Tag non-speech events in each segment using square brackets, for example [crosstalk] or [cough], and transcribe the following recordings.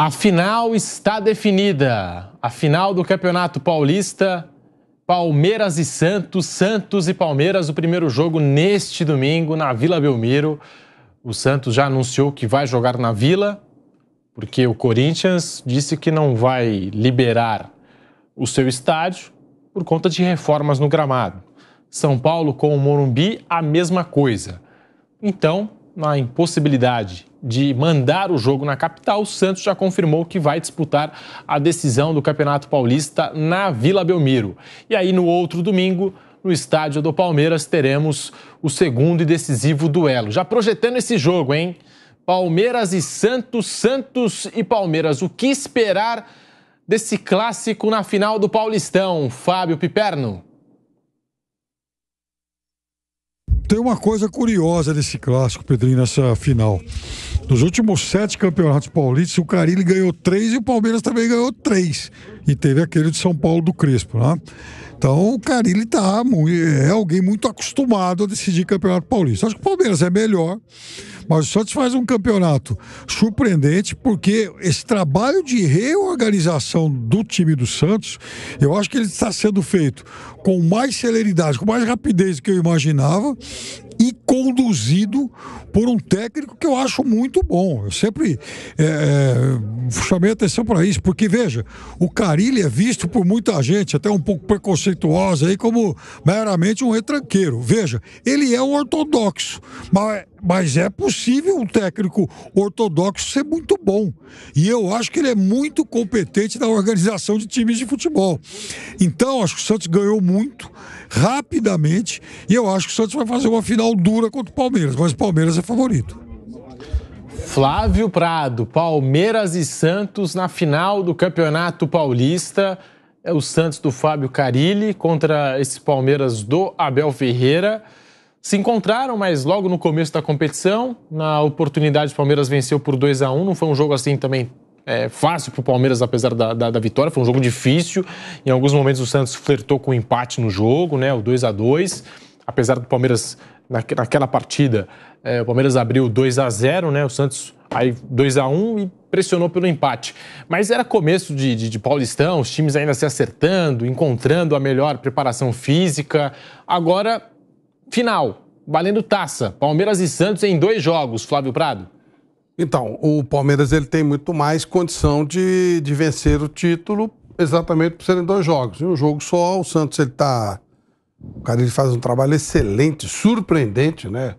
A final está definida. A final do Campeonato Paulista, Palmeiras e Santos, Santos e Palmeiras, o primeiro jogo neste domingo na Vila Belmiro. O Santos já anunciou que vai jogar na Vila, porque o Corinthians disse que não vai liberar o seu estádio por conta de reformas no gramado. São Paulo com o Morumbi, a mesma coisa. Então, na impossibilidade de mandar o jogo na capital, o Santos já confirmou que vai disputar a decisão do Campeonato Paulista na Vila Belmiro. E aí, no outro domingo, no estádio do Palmeiras, teremos o segundo e decisivo duelo. Já projetando esse jogo, hein? Palmeiras e Santos, Santos e Palmeiras. O que esperar desse clássico na final do Paulistão, Fábio Piperno? tem uma coisa curiosa nesse clássico, Pedrinho, nessa final. Nos últimos sete campeonatos paulistas, o Carilli ganhou três e o Palmeiras também ganhou três e teve aquele de São Paulo do Crespo, né? Então, o Carilli tá, é alguém muito acostumado a decidir campeonato paulista. Acho que o Palmeiras é melhor, mas o Santos faz um campeonato surpreendente, porque esse trabalho de reorganização do time do Santos, eu acho que ele está sendo feito com mais celeridade, com mais rapidez do que eu imaginava, e conduzido por um técnico que eu acho muito bom. Eu sempre é, é chamei atenção para isso, porque veja, o Carilli é visto por muita gente, até um pouco preconceituosa, aí, como meramente um retranqueiro. Veja, ele é um ortodoxo, mas mas é possível um técnico ortodoxo ser muito bom. E eu acho que ele é muito competente na organização de times de futebol. Então, acho que o Santos ganhou muito rapidamente. E eu acho que o Santos vai fazer uma final dura contra o Palmeiras, mas o Palmeiras é favorito. Flávio Prado, Palmeiras e Santos na final do Campeonato Paulista. É o Santos do Fábio Carilli contra esse Palmeiras do Abel Ferreira. Se encontraram, mas logo no começo da competição, na oportunidade, o Palmeiras venceu por 2 a 1 Não foi um jogo assim também é, fácil para o Palmeiras, apesar da, da, da, vitória. Foi um jogo difícil. Em alguns momentos o Santos flertou com o um empate no jogo, né? O 2 a 2 Apesar do Palmeiras, naquela partida, é, o Palmeiras abriu 2 a 0 né? O Santos aí 2 a 1 e pressionou pelo empate. Mas era começo de, de, de, Paulistão, os times ainda se acertando, encontrando a melhor preparação física. Agora, final, valendo taça. Palmeiras e Santos em dois jogos, Flávio Prado. Então, o Palmeiras ele tem muito mais condição de, de vencer o título exatamente por serem dois jogos. Em um jogo só, o Santos ele está O cara ele faz um trabalho excelente, surpreendente, né?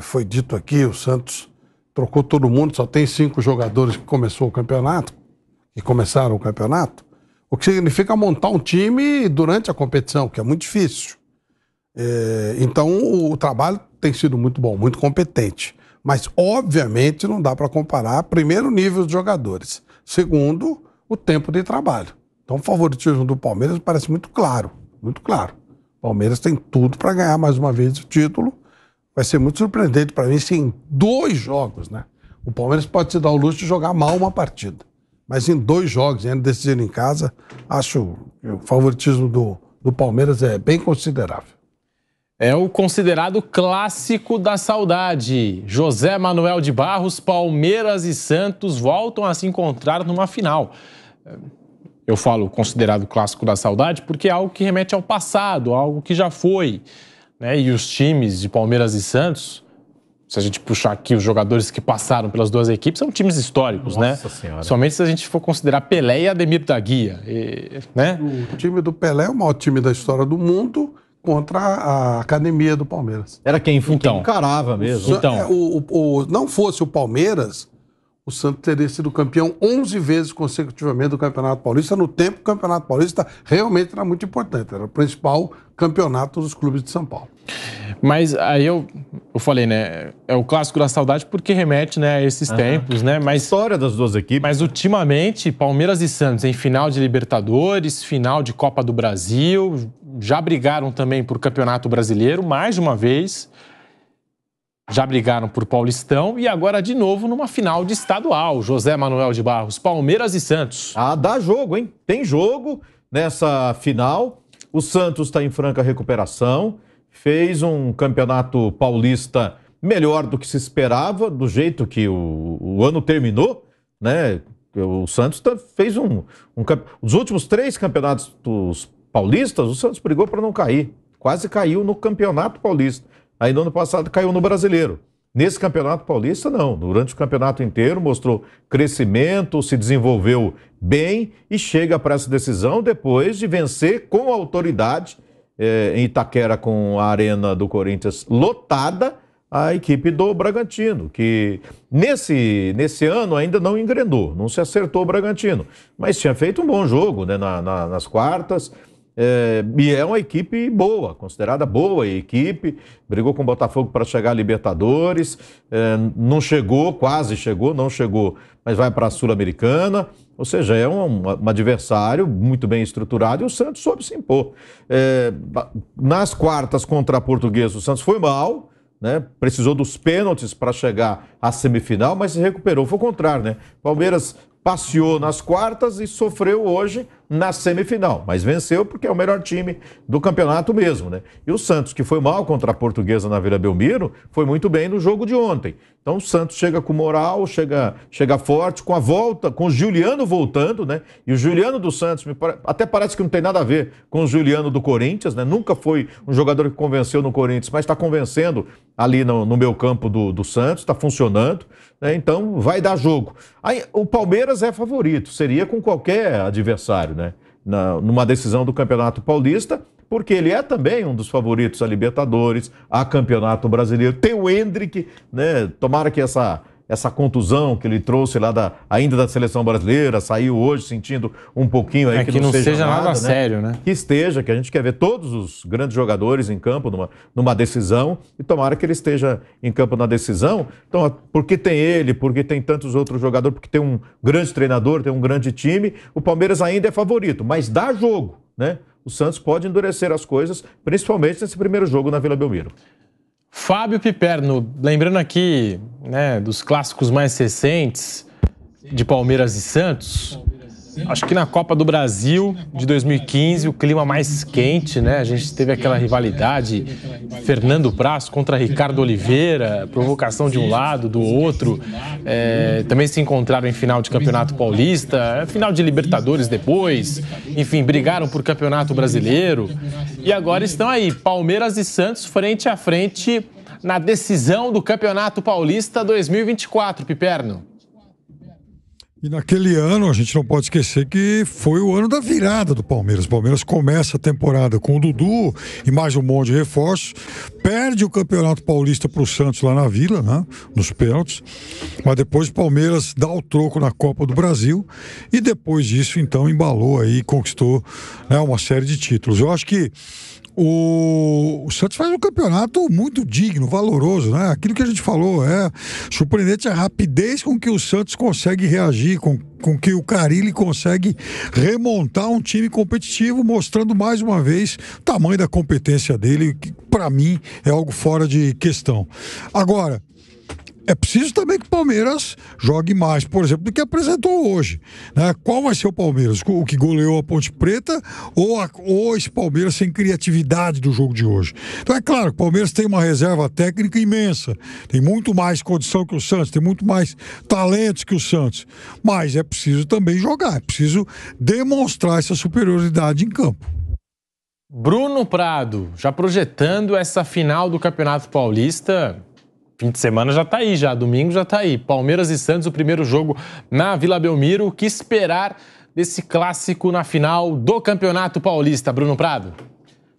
Foi dito aqui, o Santos trocou todo mundo, só tem cinco jogadores que começou o campeonato, que começaram o campeonato. O que significa montar um time durante a competição, que é muito difícil. É, então o, o trabalho tem sido muito bom, muito competente. Mas, obviamente, não dá para comparar, primeiro, o nível dos jogadores. Segundo, o tempo de trabalho. Então, o favoritismo do Palmeiras parece muito claro, muito claro. O Palmeiras tem tudo para ganhar mais uma vez o título. Vai ser muito surpreendente para mim se em dois jogos, né? O Palmeiras pode se dar o luxo de jogar mal uma partida. Mas em dois jogos, ainda decidindo em casa, acho que o favoritismo do, do Palmeiras é bem considerável. É o considerado clássico da saudade. José Manuel de Barros, Palmeiras e Santos voltam a se encontrar numa final. Eu falo considerado clássico da saudade porque é algo que remete ao passado, algo que já foi. Né? E os times de Palmeiras e Santos, se a gente puxar aqui os jogadores que passaram pelas duas equipes, são times históricos, né? Nossa né? Senhora. Somente se a gente for considerar Pelé e Ademir da Guia. E, né? O time do Pelé é o maior time da história do mundo contra a academia do Palmeiras. Era quem, então, quem encarava mesmo. Então. O, o, o, não fosse o Palmeiras, o Santos teria sido campeão 11 vezes consecutivamente do Campeonato Paulista, no tempo que o Campeonato Paulista realmente era muito importante, era o principal campeonato dos clubes de São Paulo. Mas aí eu, eu falei, né? É o clássico da saudade porque remete né, a esses uhum. tempos, né? Mas, História das duas equipes. Mas ultimamente, Palmeiras e Santos em final de Libertadores, final de Copa do Brasil, já brigaram também por Campeonato Brasileiro mais de uma vez. Já brigaram por Paulistão e agora de novo numa final de estadual. José Manuel de Barros, Palmeiras e Santos. Ah, dá jogo, hein? Tem jogo nessa final. O Santos está em franca recuperação, fez um campeonato paulista melhor do que se esperava, do jeito que o, o ano terminou, né? O Santos tá, fez um, um, Os últimos três campeonatos paulistas, o Santos brigou para não cair. Quase caiu no Campeonato Paulista. Aí no ano passado caiu no brasileiro. Nesse campeonato paulista, não. Durante o campeonato inteiro mostrou crescimento, se desenvolveu bem e chega para essa decisão depois de vencer com autoridade é, em Itaquera com a Arena do Corinthians lotada a equipe do Bragantino, que nesse, nesse ano ainda não engrenou, não se acertou o Bragantino, mas tinha feito um bom jogo né, na, na, nas quartas, é, e é uma equipe boa, considerada boa equipe. Brigou com o Botafogo para chegar à Libertadores. É, não chegou, quase chegou, não chegou, mas vai para a Sul-Americana. Ou seja, é um, um, adversário muito bem estruturado e o Santos soube se impor. É, nas quartas contra a Portuguesa, o Santos foi mal. Né? Precisou dos pênaltis para chegar à semifinal, mas se recuperou. Foi o contrário, né? Palmeiras passeou nas quartas e sofreu hoje na semifinal, mas venceu porque é o melhor time do campeonato mesmo, né? E o Santos, que foi mal contra a Portuguesa na Vila Belmiro, foi muito bem no jogo de ontem. Então o Santos chega com moral, chega, chega forte, com a volta, com o Juliano voltando, né? E o Juliano do Santos, até parece que não tem nada a ver com o Juliano do Corinthians, né? Nunca foi um jogador que convenceu no Corinthians, mas está convencendo ali no, no meu campo do, do Santos, está funcionando, né? então vai dar jogo. Aí, o Palmeiras é favorito, seria com qualquer adversário, né? Na, numa decisão do Campeonato Paulista, porque ele é também um dos favoritos a Libertadores, a Campeonato Brasileiro. Tem o Hendrick, né? Tomara que essa essa contusão que ele trouxe lá da, ainda da seleção brasileira, saiu hoje sentindo um pouquinho aí é, que, que não, não seja, seja nada, nada né? sério, né? Que esteja, que a gente quer ver todos os grandes jogadores em campo numa, numa decisão e tomara que ele esteja em campo na decisão. Então, porque tem ele, porque tem tantos outros jogadores, porque tem um grande treinador, tem um grande time, o Palmeiras ainda é favorito, mas dá jogo, né? O Santos pode endurecer as coisas, principalmente nesse primeiro jogo na Vila Belmiro. Fábio Piperno, lembrando aqui né, dos clássicos mais recentes de Palmeiras e Santos. Acho que na Copa do Brasil de 2015, o clima mais quente, né? A gente teve aquela rivalidade Fernando Braço contra Ricardo Oliveira, provocação de um lado, do outro. É, também se encontraram em final de Campeonato Paulista, é, final de Libertadores depois. Enfim, brigaram por Campeonato Brasileiro. E agora estão aí, Palmeiras e Santos frente a frente na decisão do Campeonato Paulista 2024, Piperno. E naquele ano, a gente não pode esquecer que foi o ano da virada do Palmeiras. O Palmeiras começa a temporada com o Dudu e mais um monte de reforços. Perde o Campeonato Paulista para o Santos lá na Vila, né? nos pênaltis. Mas depois o Palmeiras dá o troco na Copa do Brasil. E depois disso, então, embalou aí e conquistou né, uma série de títulos. Eu acho que o, o Santos faz um campeonato muito digno, valoroso, né? Aquilo que a gente falou é surpreendente a rapidez com que o Santos consegue reagir, com, com que o Carilli consegue remontar um time competitivo, mostrando mais uma vez o tamanho da competência dele, que para mim é algo fora de questão. Agora, é preciso também que o Palmeiras jogue mais, por exemplo, do que apresentou hoje. Né? Qual vai ser o Palmeiras? O que goleou a Ponte Preta ou, a, ou esse Palmeiras sem criatividade do jogo de hoje? Então é claro, o Palmeiras tem uma reserva técnica imensa, tem muito mais condição que o Santos, tem muito mais talentos que o Santos, mas é preciso também jogar, é preciso demonstrar essa superioridade em campo. Bruno Prado, já projetando essa final do Campeonato Paulista fim de semana já tá aí, já. Domingo já tá aí. Palmeiras e Santos, o primeiro jogo na Vila Belmiro. O que esperar desse clássico na final do Campeonato Paulista, Bruno Prado?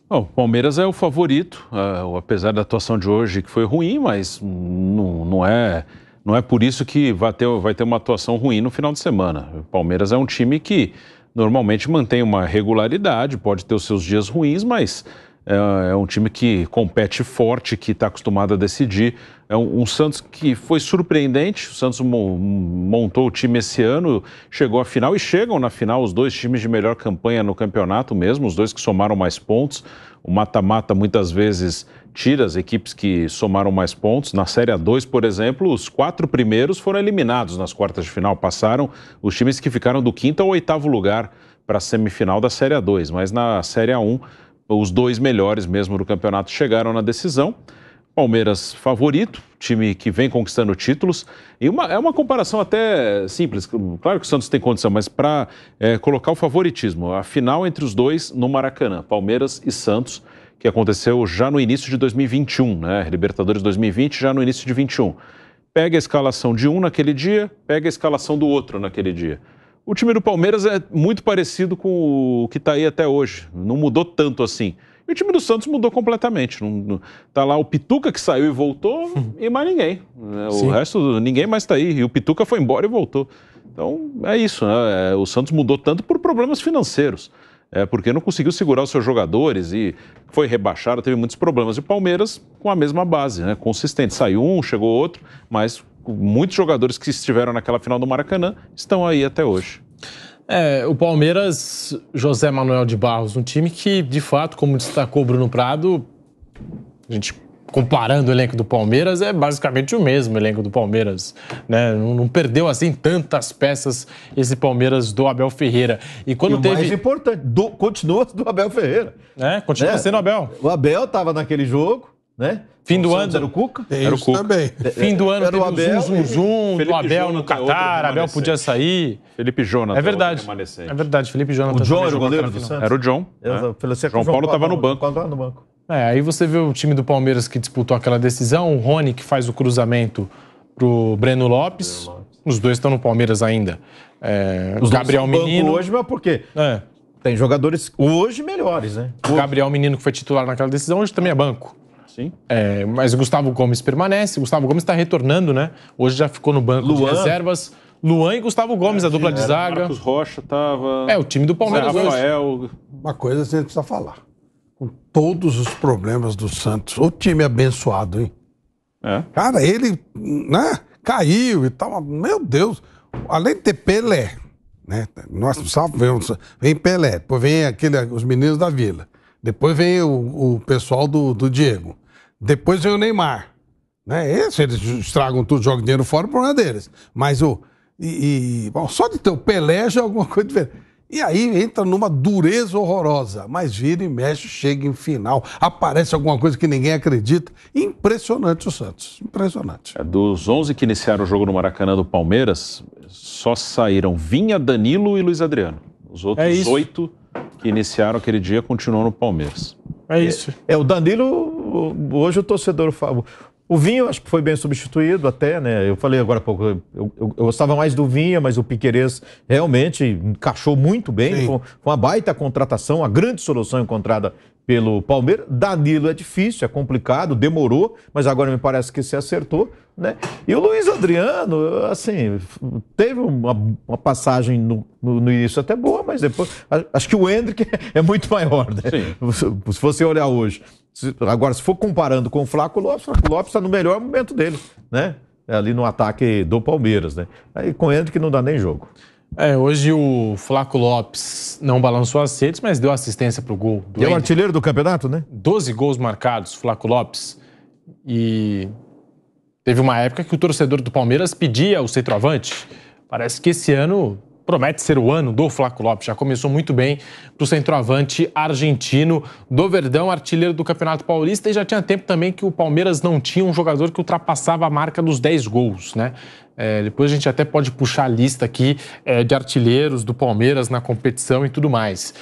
Bom, Palmeiras é o favorito, uh, apesar da atuação de hoje que foi ruim, mas não, não é não é por isso que vai ter, vai ter uma atuação ruim no final de semana. O Palmeiras é um time que normalmente mantém uma regularidade, pode ter os seus dias ruins, mas é, é, um time que compete forte, que está acostumado a decidir. É um, um, Santos que foi surpreendente. O Santos montou o time esse ano, chegou à final e chegam na final os dois times de melhor campanha no campeonato mesmo, os dois que somaram mais pontos. O mata-mata muitas vezes tira as equipes que somaram mais pontos. Na Série A2, por exemplo, os quatro primeiros foram eliminados nas quartas de final. Passaram os times que ficaram do quinto ao oitavo lugar para a semifinal da Série A2. Mas na Série A1, os dois melhores mesmo do campeonato chegaram na decisão. Palmeiras favorito, time que vem conquistando títulos. E uma, é uma comparação até simples. Claro que o Santos tem condição, mas para é, colocar o favoritismo, a final entre os dois no Maracanã, Palmeiras e Santos, que aconteceu já no início de 2021, né? Libertadores 2020, já no início de 21. Pega a escalação de um naquele dia, pega a escalação do outro naquele dia. O time do Palmeiras é muito parecido com o que está aí até hoje. Não mudou tanto assim. E o time do Santos mudou completamente. Não, não, tá lá o Pituca que saiu e voltou [laughs] e mais ninguém. É, o Sim. resto, ninguém mais está aí. E o Pituca foi embora e voltou. Então, é isso. Né? É, o Santos mudou tanto por problemas financeiros. É porque não conseguiu segurar os seus jogadores e foi rebaixado, teve muitos problemas. E o Palmeiras com a mesma base, né? consistente. Saiu um, chegou outro, mas muitos jogadores que estiveram naquela final do Maracanã estão aí até hoje. É, o Palmeiras, José Manuel de Barros, um time que, de fato, como destacou Bruno Prado, a gente comparando o elenco do Palmeiras, é basicamente o mesmo elenco do Palmeiras. Né? Não, não perdeu assim tantas peças esse Palmeiras do Abel Ferreira. E quando e teve. mais importante, do, continua do Abel Ferreira. É, continua né? sendo Abel. O Abel estava naquele jogo né? É é, fim do ano. Era o Cuca? Tem era o Cuca. também. Fim do ano era teve o Abel, zum, zum, zum do Abel no Catar, Abel podia sair. Felipe Jonathan. É verdade. É verdade, Felipe Jonathan. O John era o goleiro do Santos? Era o John. É. João, João Paulo estava no banco. no banco. É, aí você vê o time do Palmeiras que disputou aquela decisão, o Rony que faz o cruzamento pro Breno Lopes. Breno Lopes. Os dois estão no Palmeiras ainda. É, Os Gabriel Menino. hoje, mas por quê? É. Tem jogadores hoje melhores, né? O Gabriel Menino, que foi titular naquela decisão, hoje também é banco. Sim. É, mas Gustavo Gomes permanece. Gustavo Gomes está retornando, né? Hoje já ficou no banco Luan. de reservas. Luan e Gustavo Gomes, é, a dupla de é. zaga. Marcos Rocha estava. É, o time do Palmeiras. Rafael. Hoje. Uma coisa a gente precisa falar. Com todos os problemas do Santos, o time é abençoado, hein? É. Cara, ele, né? Caiu e tal. Meu Deus. Além de ter Pelé, né? Nós precisamos ver um... Vem Pelé, depois vem aquele, os meninos da vila. Depois veio o, o pessoal do, do, Diego. Depois veio o Neymar. Né? Esse, eles estragam tudo, jogam dinheiro fora, o problema é deles. Mas o. E, e bom, só de ter o Pelé já é alguma coisa diferente. E aí entra numa dureza horrorosa, mas vira e mexe, chega em final, aparece alguma coisa que ninguém acredita. Impressionante o Santos, impressionante. É, dos 11 que iniciaram o jogo no Maracanã do Palmeiras, só saíram Vinha, Danilo e Luiz Adriano. Os outros é oito que iniciaram aquele dia continuam no Palmeiras. É isso. É, é o Danilo, hoje o torcedor. O Vinho, acho que foi bem substituído até, né? Eu falei agora há pouco, eu, eu, eu gostava mais do Vinha, mas o Piquerez realmente encaixou muito bem. com uma baita contratação, a grande solução encontrada pelo Palmeiras. Danilo é difícil, é complicado, demorou, mas agora me parece que se acertou. Né? E o Luiz Adriano, assim, teve uma, uma passagem no, no, no, início até boa, mas depois. Acho que o Hendrick [laughs] é muito maior, né? Sim. Se você olhar hoje. agora, se for comparando com o Flávio Lopes, o Flávio Lopes está no melhor momento dele, né? É ali no ataque do Palmeiras, né? Aí com o Hendrick não dá nem jogo. É, hoje o Flaco Lopes não balançou as redes, mas deu assistência para o gol. Do e é o artilheiro do campeonato, né? 12 gols marcados, Flaco Lopes. E teve uma época que o torcedor do Palmeiras pedia o centroavante. Parece que esse ano promete ser o ano do Flaco Lopes. Já começou muito bem para o centroavante argentino do Verdão, artilheiro do Campeonato Paulista. E já tinha tempo também que o Palmeiras não tinha um jogador que ultrapassava a marca dos 10 gols, né? É, depois a gente até pode puxar a lista aqui é, de artilheiros do Palmeiras na competição e tudo mais.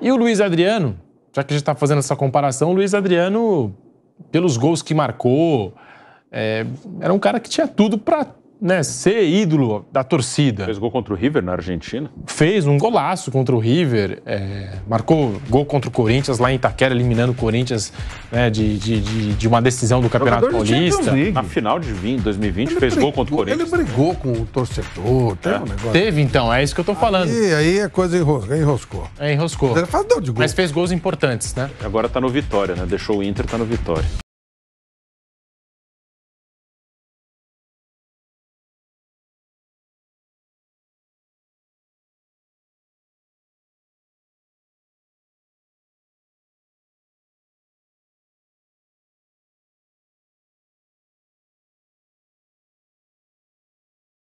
E o Luiz Adriano, já que a gente está fazendo essa comparação, o Luiz Adriano, pelos gols que marcou, é, era um cara que tinha tudo para né, ser ídolo da torcida. Fez gol contra o River na Argentina? Fez um golaço contra o River, é, marcou gol contra o Corinthians lá em Itaquera, eliminando o Corinthians né, de, de, de, de, uma decisão do Campeonato Jogador Paulista. Na final de 20, 2020 ele fez brigou, gol contra o Corinthians. Ele brigou com o torcedor, teve é. um negócio. Teve então, é isso que eu tô falando. E aí a coisa enroscou. enroscou. É, enroscou. Mas fez gols importantes, né? Agora tá no Vitória, né? Deixou o Inter, tá no Vitória.